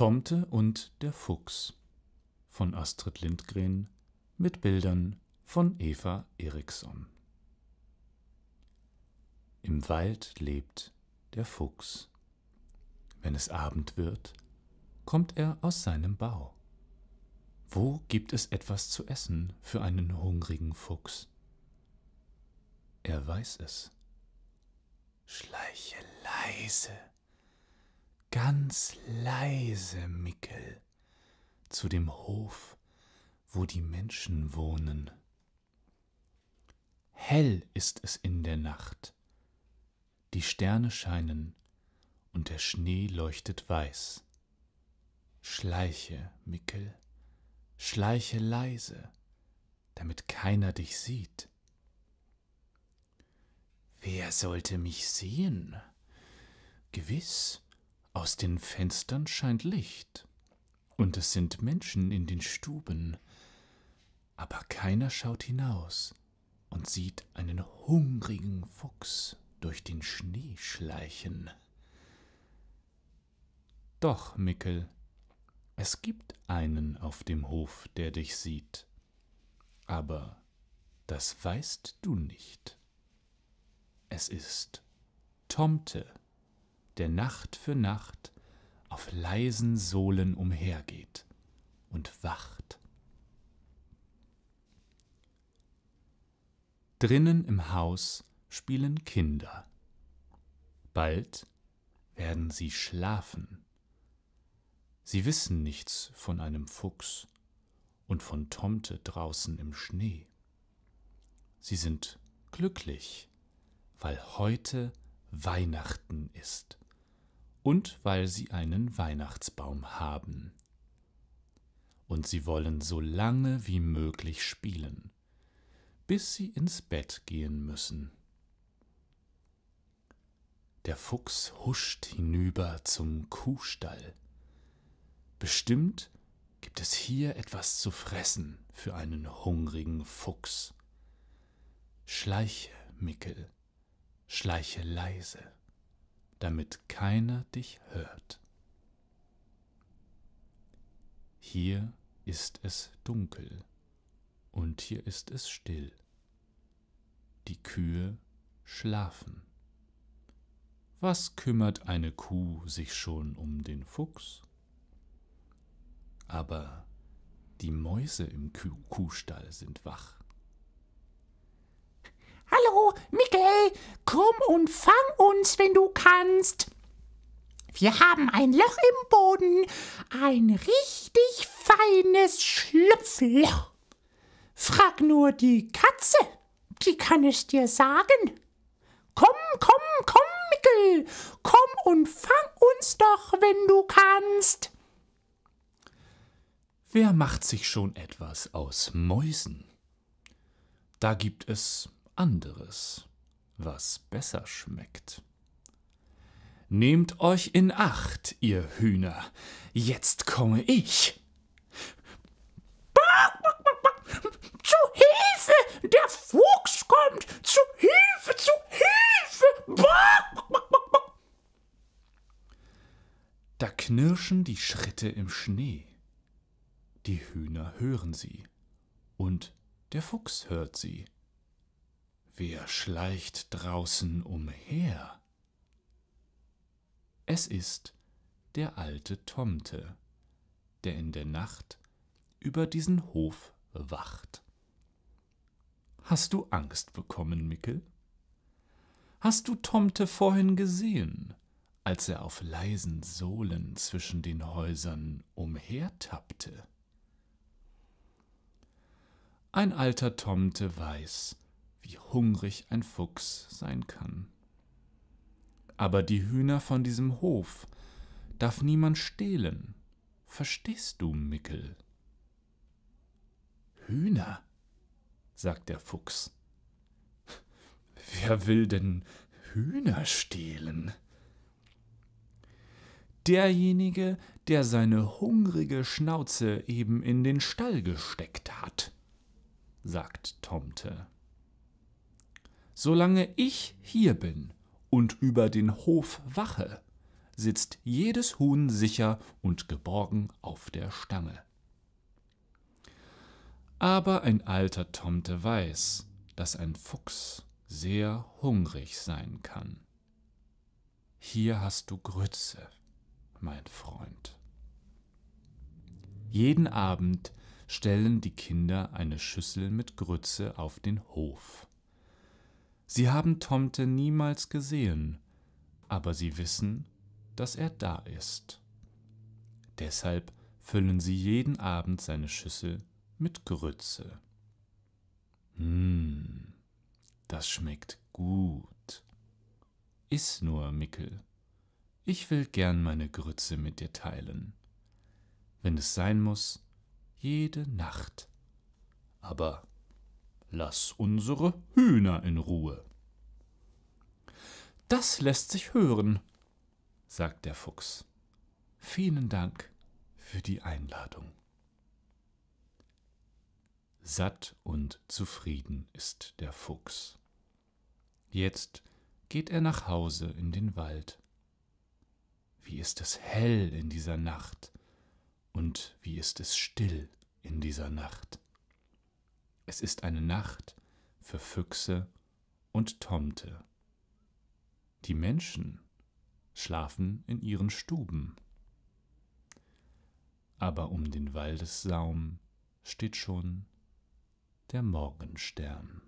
Tomte und der Fuchs von Astrid Lindgren mit Bildern von Eva Eriksson. Im Wald lebt der Fuchs. Wenn es Abend wird, kommt er aus seinem Bau. Wo gibt es etwas zu essen für einen hungrigen Fuchs? Er weiß es. Schleiche leise ganz leise, Mickel, zu dem Hof, wo die Menschen wohnen. Hell ist es in der Nacht, die Sterne scheinen und der Schnee leuchtet weiß. Schleiche, Mickel, schleiche leise, damit keiner dich sieht. Wer sollte mich sehen? Gewiss, aus den Fenstern scheint Licht, und es sind Menschen in den Stuben, aber keiner schaut hinaus und sieht einen hungrigen Fuchs durch den Schnee schleichen. Doch, Mickel, es gibt einen auf dem Hof, der dich sieht, aber das weißt du nicht. Es ist Tomte der Nacht für Nacht auf leisen Sohlen umhergeht und wacht. Drinnen im Haus spielen Kinder. Bald werden sie schlafen. Sie wissen nichts von einem Fuchs und von Tomte draußen im Schnee. Sie sind glücklich, weil heute Weihnachten ist und weil sie einen Weihnachtsbaum haben. Und sie wollen so lange wie möglich spielen, bis sie ins Bett gehen müssen. Der Fuchs huscht hinüber zum Kuhstall. Bestimmt gibt es hier etwas zu fressen für einen hungrigen Fuchs. Schleiche, Mickel, schleiche leise damit keiner dich hört. Hier ist es dunkel und hier ist es still. Die Kühe schlafen. Was kümmert eine Kuh sich schon um den Fuchs? Aber die Mäuse im Kuhstall sind wach. Mickel, komm und fang uns, wenn du kannst. Wir haben ein Loch im Boden, ein richtig feines Schlupfloch. Frag nur die Katze, die kann es dir sagen. Komm, komm, komm, Mickel, komm und fang uns doch, wenn du kannst. Wer macht sich schon etwas aus Mäusen? Da gibt es anderes, was besser schmeckt. Nehmt euch in Acht, ihr Hühner, jetzt komme ich. Zu Hilfe, der Fuchs kommt, zu Hilfe, zu Hilfe. Da knirschen die Schritte im Schnee. Die Hühner hören sie und der Fuchs hört sie. Wer schleicht draußen umher? Es ist der alte Tomte, der in der Nacht über diesen Hof wacht. Hast du Angst bekommen, Mickel? Hast du Tomte vorhin gesehen, als er auf leisen Sohlen zwischen den Häusern umhertappte? Ein alter Tomte weiß, wie hungrig ein Fuchs sein kann. Aber die Hühner von diesem Hof darf niemand stehlen. Verstehst du, Mickel? Hühner, sagt der Fuchs. Wer will denn Hühner stehlen? Derjenige, der seine hungrige Schnauze eben in den Stall gesteckt hat, sagt Tomte. Solange ich hier bin und über den Hof wache, sitzt jedes Huhn sicher und geborgen auf der Stange. Aber ein alter Tomte weiß, dass ein Fuchs sehr hungrig sein kann. Hier hast du Grütze, mein Freund. Jeden Abend stellen die Kinder eine Schüssel mit Grütze auf den Hof. Sie haben Tomte niemals gesehen, aber sie wissen, dass er da ist. Deshalb füllen sie jeden Abend seine Schüssel mit Grütze. Hm, das schmeckt gut. Iss nur, Mickel. Ich will gern meine Grütze mit dir teilen. Wenn es sein muss, jede Nacht. Aber Lass unsere Hühner in Ruhe. Das lässt sich hören, sagt der Fuchs. Vielen Dank für die Einladung. Satt und zufrieden ist der Fuchs. Jetzt geht er nach Hause in den Wald. Wie ist es hell in dieser Nacht und wie ist es still in dieser Nacht. Es ist eine Nacht für Füchse und Tomte. Die Menschen schlafen in ihren Stuben. Aber um den Waldessaum steht schon der Morgenstern.